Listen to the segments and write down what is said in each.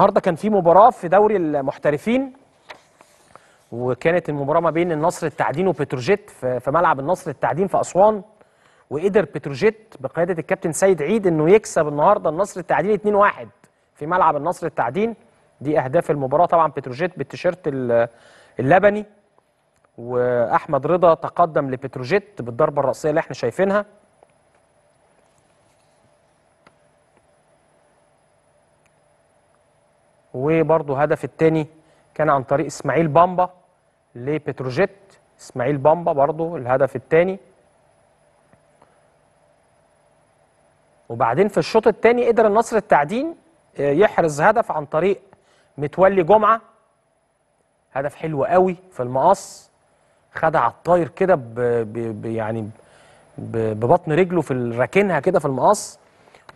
النهارده كان في مباراه في دوري المحترفين وكانت المباراه ما بين النصر التعدين وبتروجيت في ملعب النصر التعدين في اسوان وقدر بتروجيت بقياده الكابتن سيد عيد انه يكسب النهارده النصر التعدين 2-1 في ملعب النصر التعدين دي اهداف المباراه طبعا بتروجيت بالتيشيرت اللبني واحمد رضا تقدم لبتروجيت بالضربه الراسيه اللي احنا شايفينها وبرضه هدف الثاني كان عن طريق اسماعيل بامبا لبتروجيت اسماعيل بامبا برضه الهدف الثاني وبعدين في الشوط الثاني قدر النصر التعدين آه، يحرز هدف عن طريق متولي جمعه هدف حلو قوي في المقص خدها على الطاير كده يعني ببطن رجله في راكنها كده في المقص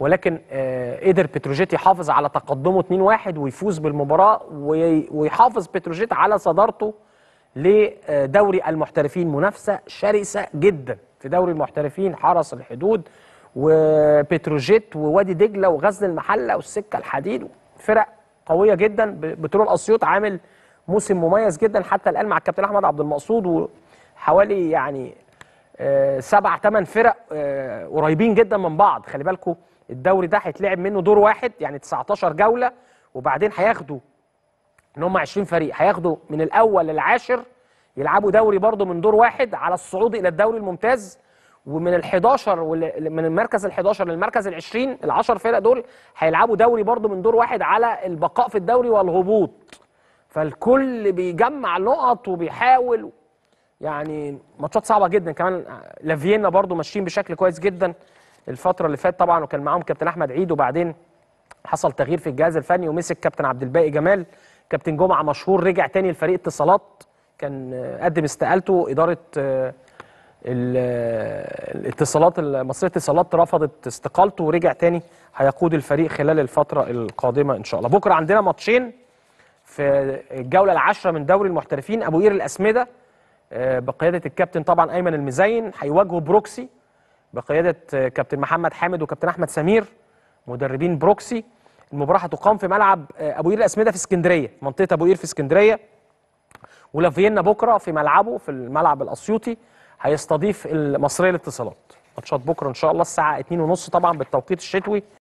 ولكن آه، قدر بتروجيت يحافظ على تقدمه 2-1 ويفوز بالمباراه ويحافظ بتروجيت على صدارته لدوري المحترفين منافسه شرسه جدا في دوري المحترفين حرس الحدود وبتروجيت ووادي دجله وغزل المحله والسكه الحديد فرق قويه جدا بترول اسيوط عامل موسم مميز جدا حتى الان مع الكابتن احمد عبد المقصود وحوالي يعني آه، سبع ثمان فرق آه، قريبين جدا من بعض خلي بالكم الدوري ده هيتلعب منه دور واحد يعني 19 جوله وبعدين هياخدوا ان هم 20 فريق هياخدوا من الاول للعاشر يلعبوا دوري برضه من دور واحد على الصعود الى الدوري الممتاز ومن ال11 من المركز ال11 للمركز ال20 ال10 فرق دول هيلعبوا دوري برضه من دور واحد على البقاء في الدوري والهبوط فالكل بيجمع نقط وبيحاول يعني ماتشات صعبه جدا كمان آه، لافينا برضه ماشيين بشكل كويس جدا الفتره اللي فاتت طبعا وكان معاهم كابتن احمد عيد وبعدين حصل تغيير في الجهاز الفني ومسك كابتن عبد الباقي جمال كابتن جمعه مشهور رجع تاني لفريق اتصالات كان قدم استقالته اداره آه، آه، الاتصالات مصرية اتصالات رفضت استقالته ورجع تاني هيقود الفريق خلال الفترة القادمة إن شاء الله بكرة عندنا ماتشين في الجولة العاشرة من دوري المحترفين أبو قير الأسمدة آه، بقيادة الكابتن طبعا أيمن المزين هيواجهوا بروكسي بقياده كابتن محمد حامد وكابتن احمد سمير مدربين بروكسي المباراه هتقام في ملعب آه، ابو قير الاسمده في اسكندريه منطقه ابو قير في اسكندريه ولافينا بكره في ملعبه في الملعب الاسيوطي هيستضيف المصريه للاتصالات ماتشات بكره ان شاء الله الساعه 2:30 طبعا بالتوقيت الشتوي